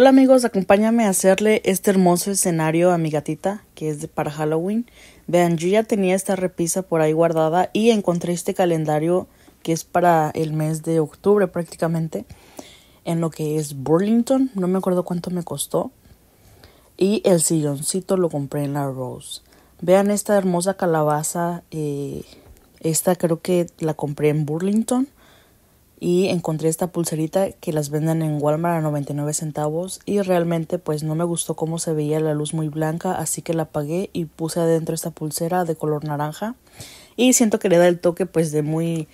Hola amigos, acompáñame a hacerle este hermoso escenario a mi gatita, que es para Halloween. Vean, yo ya tenía esta repisa por ahí guardada y encontré este calendario que es para el mes de octubre prácticamente, en lo que es Burlington, no me acuerdo cuánto me costó. Y el silloncito lo compré en la Rose. Vean esta hermosa calabaza, eh, esta creo que la compré en Burlington y encontré esta pulserita que las venden en Walmart a 99 centavos y realmente pues no me gustó cómo se veía la luz muy blanca así que la apagué y puse adentro esta pulsera de color naranja y siento que le da el toque pues de muy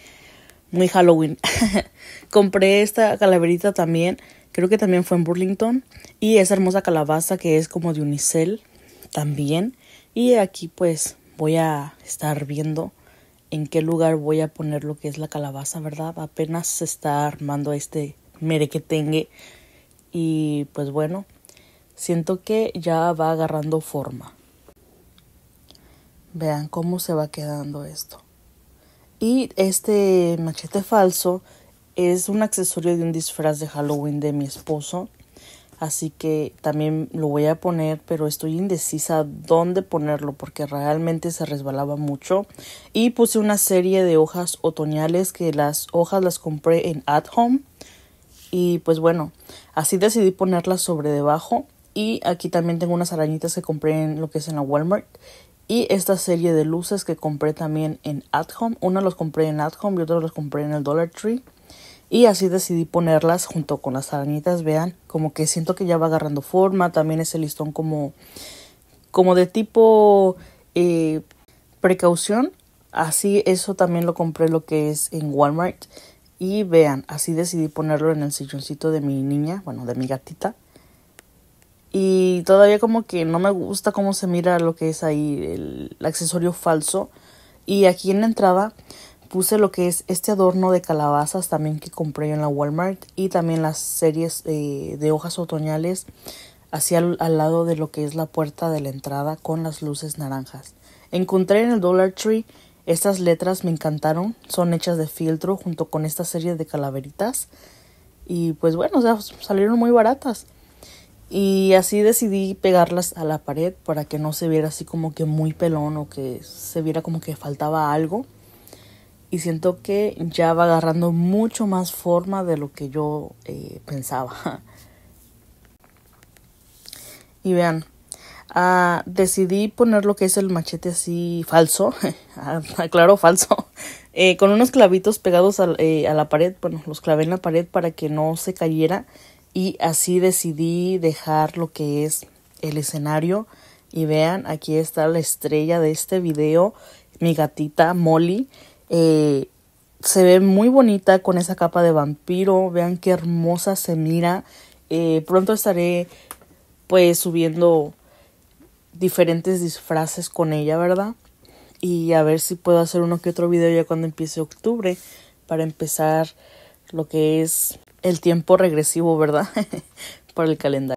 muy Halloween. Compré esta calaverita también, creo que también fue en Burlington y esa hermosa calabaza que es como de unicel también y aquí pues voy a estar viendo en qué lugar voy a poner lo que es la calabaza, ¿verdad? Apenas se está armando este mere que tenga y pues bueno, siento que ya va agarrando forma. Vean cómo se va quedando esto. Y este machete falso es un accesorio de un disfraz de Halloween de mi esposo Así que también lo voy a poner, pero estoy indecisa dónde ponerlo porque realmente se resbalaba mucho. Y puse una serie de hojas otoñales que las hojas las compré en At Home. Y pues bueno, así decidí ponerlas sobre debajo. Y aquí también tengo unas arañitas que compré en lo que es en la Walmart. Y esta serie de luces que compré también en At Home. Una los compré en At Home y otra los compré en el Dollar Tree. Y así decidí ponerlas junto con las arañitas, vean, como que siento que ya va agarrando forma, también ese listón como, como de tipo eh, precaución. Así eso también lo compré lo que es en Walmart. Y vean, así decidí ponerlo en el silloncito de mi niña, bueno, de mi gatita. Y todavía como que no me gusta cómo se mira lo que es ahí el accesorio falso. Y aquí en la entrada puse lo que es este adorno de calabazas también que compré en la Walmart y también las series eh, de hojas otoñales hacia al, lado de lo que es la puerta de la entrada con las luces naranjas. Encontré en el Dollar Tree estas letras, me encantaron, son hechas de fieltro junto con esta serie de calaveritas y pues bueno, salieron muy baratas. Y así decidí pegarlas a la pared para que no se viera así como que muy pelón o que se viera como que faltaba algo y siento que ya va agarrando mucho más forma de lo que yo eh, pensaba. y vean, ah, decidí poner lo que es el machete así falso, claro, falso, eh, con unos clavitos pegados eh, a la pared, bueno, los clavé en la pared para que no se cayera y así decidí dejar lo que es el escenario. Y vean, aquí está la estrella de este video, mi gatita Molly. Eh, se ve muy bonita con esa capa de vampiro. Vean qué hermosa se mira. Eh, pronto estaré pues subiendo diferentes disfraces con ella, ¿verdad? Y a ver si puedo hacer uno que otro video ya cuando empiece octubre para empezar lo que es el tiempo regresivo, ¿verdad? Por el calendario.